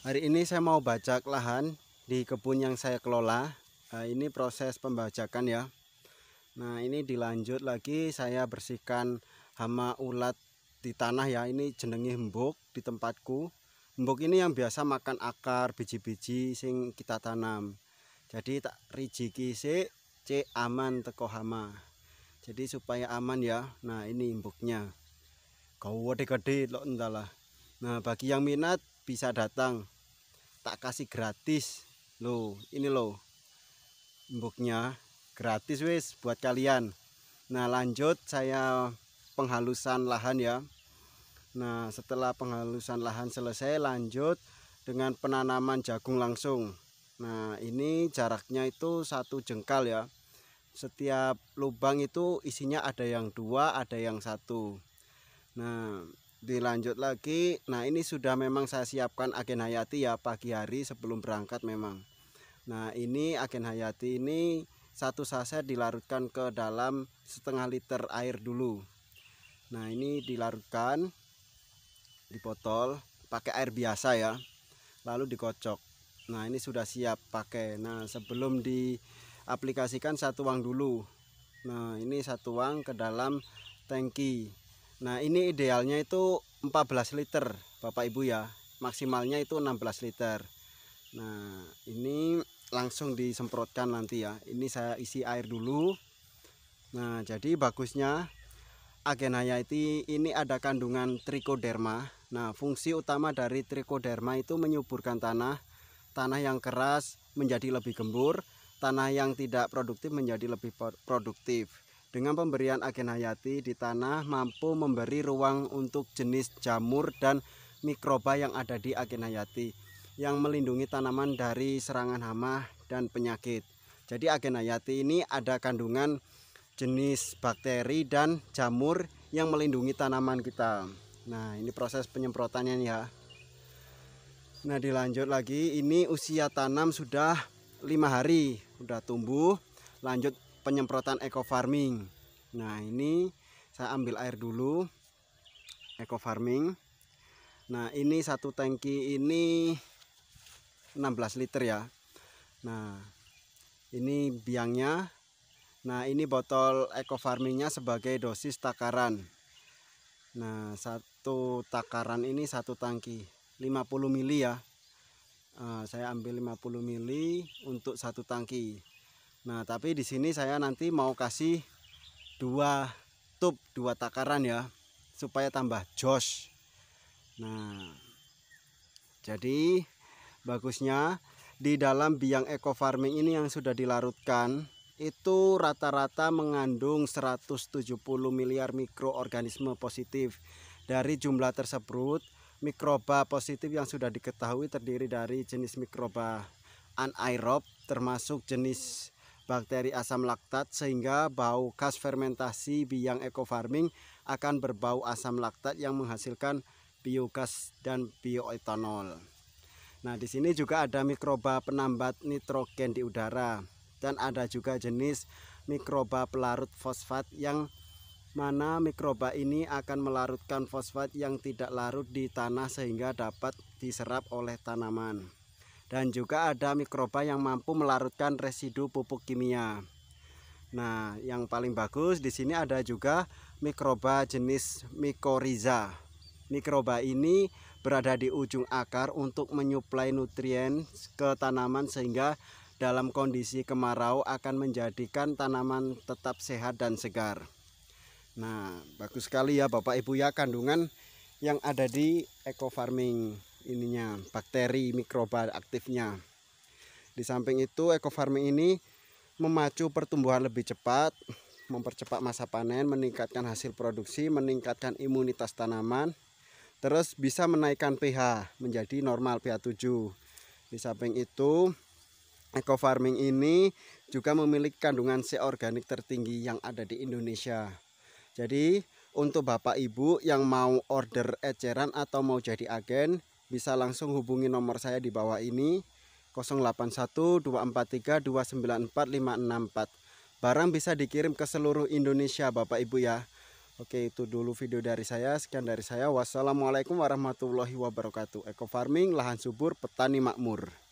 Hari ini saya mau bajak lahan di kebun yang saya kelola. Nah, ini proses pembajakan ya. Nah, ini dilanjut lagi saya bersihkan hama ulat di tanah ya. Ini jenengi hembok di tempatku. Hembok ini yang biasa makan akar, biji-biji sing kita tanam. Jadi tak rijiki C aman teko hama. Jadi supaya aman ya. Nah, ini hemboknya. Kau gede-gede lo entahlah. Nah, bagi yang minat bisa datang tak kasih gratis loh ini loh embuknya gratis wis buat kalian nah lanjut saya penghalusan lahan ya nah setelah penghalusan lahan selesai lanjut dengan penanaman jagung langsung nah ini jaraknya itu satu jengkal ya setiap lubang itu isinya ada yang dua ada yang satu nah dilanjut lagi nah ini sudah memang saya siapkan agen hayati ya pagi hari sebelum berangkat memang nah ini agen hayati ini satu saset dilarutkan ke dalam setengah liter air dulu nah ini dilarutkan di botol pakai air biasa ya lalu dikocok nah ini sudah siap pakai nah sebelum diaplikasikan satu uang dulu nah ini satu uang ke dalam tangki Nah ini idealnya itu 14 liter Bapak Ibu ya maksimalnya itu 16 liter Nah ini langsung disemprotkan nanti ya ini saya isi air dulu Nah jadi bagusnya agen hayati ini ada kandungan trichoderma Nah fungsi utama dari trichoderma itu menyuburkan tanah Tanah yang keras menjadi lebih gembur Tanah yang tidak produktif menjadi lebih produktif dengan pemberian agen hayati di tanah mampu memberi ruang untuk jenis jamur dan mikroba yang ada di agen hayati yang melindungi tanaman dari serangan hama dan penyakit. Jadi agen hayati ini ada kandungan jenis bakteri dan jamur yang melindungi tanaman kita. Nah, ini proses penyemprotannya ya. Nah, dilanjut lagi, ini usia tanam sudah lima hari, sudah tumbuh. Lanjut penyemprotan eco farming. Nah, ini saya ambil air dulu. Eco farming. Nah, ini satu tangki ini 16 liter ya. Nah, ini biangnya. Nah, ini botol eco farmingnya sebagai dosis takaran. Nah, satu takaran ini satu tangki 50 mili ya. Uh, saya ambil 50 mili untuk satu tangki. Nah, tapi di sini saya nanti mau kasih dua tub, dua takaran ya, supaya tambah jos. Nah, jadi bagusnya di dalam biang eco farming ini yang sudah dilarutkan itu rata-rata mengandung 170 miliar mikroorganisme positif. Dari jumlah tersebut, mikroba positif yang sudah diketahui terdiri dari jenis mikroba anaerob termasuk jenis bakteri asam laktat sehingga bau khas fermentasi biang eco farming akan berbau asam laktat yang menghasilkan biogas dan bioetanol. Nah, di sini juga ada mikroba penambat nitrogen di udara dan ada juga jenis mikroba pelarut fosfat yang mana mikroba ini akan melarutkan fosfat yang tidak larut di tanah sehingga dapat diserap oleh tanaman dan juga ada mikroba yang mampu melarutkan residu pupuk kimia. Nah, yang paling bagus di sini ada juga mikroba jenis mikoriza. Mikroba ini berada di ujung akar untuk menyuplai nutrien ke tanaman sehingga dalam kondisi kemarau akan menjadikan tanaman tetap sehat dan segar. Nah, bagus sekali ya Bapak Ibu ya kandungan yang ada di eco farming ininya bakteri mikroba aktifnya di samping itu eco farming ini memacu pertumbuhan lebih cepat mempercepat masa panen meningkatkan hasil produksi meningkatkan imunitas tanaman terus bisa menaikkan pH menjadi normal pH 7 di samping itu eco farming ini juga memiliki kandungan C organik tertinggi yang ada di Indonesia jadi untuk Bapak Ibu yang mau order eceran atau mau jadi agen bisa langsung hubungi nomor saya di bawah ini 081243294564. Barang bisa dikirim ke seluruh Indonesia Bapak Ibu ya. Oke itu dulu video dari saya. Sekian dari saya. Wassalamualaikum warahmatullahi wabarakatuh. Eco Farming, lahan subur, petani makmur.